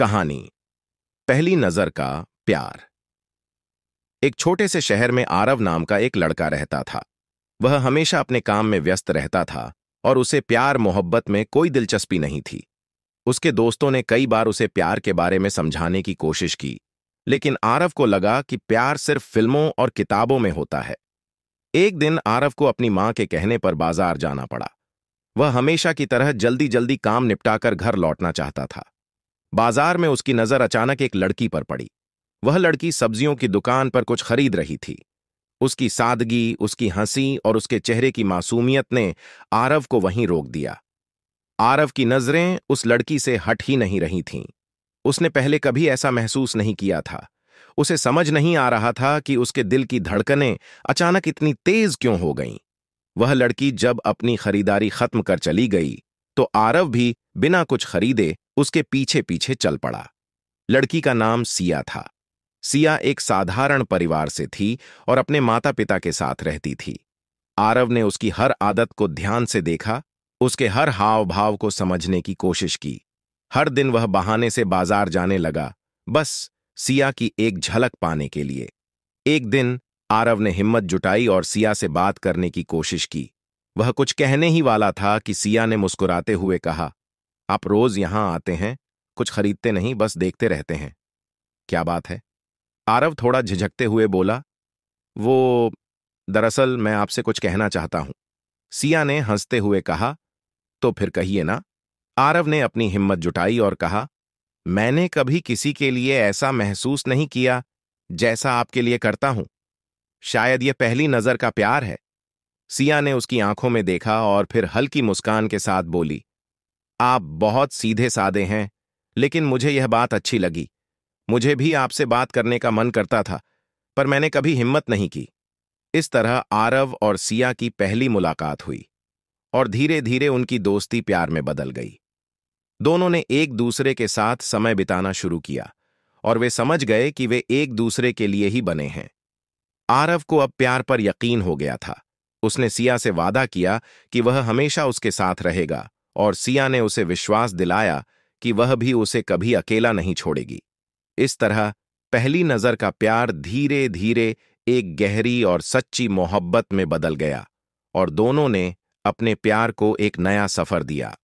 कहानी पहली नजर का प्यार एक छोटे से शहर में आरव नाम का एक लड़का रहता था वह हमेशा अपने काम में व्यस्त रहता था और उसे प्यार मोहब्बत में कोई दिलचस्पी नहीं थी उसके दोस्तों ने कई बार उसे प्यार के बारे में समझाने की कोशिश की लेकिन आरव को लगा कि प्यार सिर्फ फिल्मों और किताबों में होता है एक दिन आरव को अपनी मां के कहने पर बाजार जाना पड़ा वह हमेशा की तरह जल्दी जल्दी काम निपटाकर घर लौटना चाहता था बाजार में उसकी नजर अचानक एक लड़की पर पड़ी वह लड़की सब्जियों की दुकान पर कुछ खरीद रही थी उसकी सादगी उसकी हंसी और उसके चेहरे की मासूमियत ने आरव को वहीं रोक दिया आरव की नजरें उस लड़की से हट ही नहीं रही थीं उसने पहले कभी ऐसा महसूस नहीं किया था उसे समझ नहीं आ रहा था कि उसके दिल की धड़कनें अचानक इतनी तेज क्यों हो गईं वह लड़की जब अपनी खरीदारी खत्म कर चली गई तो आरव भी बिना कुछ खरीदे उसके पीछे पीछे चल पड़ा लड़की का नाम सिया था सिया एक साधारण परिवार से थी और अपने माता पिता के साथ रहती थी आरव ने उसकी हर आदत को ध्यान से देखा उसके हर हाव भाव को समझने की कोशिश की हर दिन वह बहाने से बाजार जाने लगा बस सिया की एक झलक पाने के लिए एक दिन आरव ने हिम्मत जुटाई और सिया से बात करने की कोशिश की वह कुछ कहने ही वाला था कि सिया ने मुस्कुराते हुए कहा आप रोज यहां आते हैं कुछ खरीदते नहीं बस देखते रहते हैं क्या बात है आरव थोड़ा झिझकते हुए बोला वो दरअसल मैं आपसे कुछ कहना चाहता हूं सिया ने हंसते हुए कहा तो फिर कहिए ना आरव ने अपनी हिम्मत जुटाई और कहा मैंने कभी किसी के लिए ऐसा महसूस नहीं किया जैसा आपके लिए करता हूं शायद यह पहली नजर का प्यार है सिया ने उसकी आंखों में देखा और फिर हल्की मुस्कान के साथ बोली आप बहुत सीधे सादे हैं लेकिन मुझे यह बात अच्छी लगी मुझे भी आपसे बात करने का मन करता था पर मैंने कभी हिम्मत नहीं की इस तरह आरव और सिया की पहली मुलाकात हुई और धीरे धीरे उनकी दोस्ती प्यार में बदल गई दोनों ने एक दूसरे के साथ समय बिताना शुरू किया और वे समझ गए कि वे एक दूसरे के लिए ही बने हैं आरव को अब प्यार पर यकीन हो गया था उसने सिया से वादा किया कि वह हमेशा उसके साथ रहेगा और सिया ने उसे विश्वास दिलाया कि वह भी उसे कभी अकेला नहीं छोड़ेगी इस तरह पहली नज़र का प्यार धीरे धीरे एक गहरी और सच्ची मोहब्बत में बदल गया और दोनों ने अपने प्यार को एक नया सफ़र दिया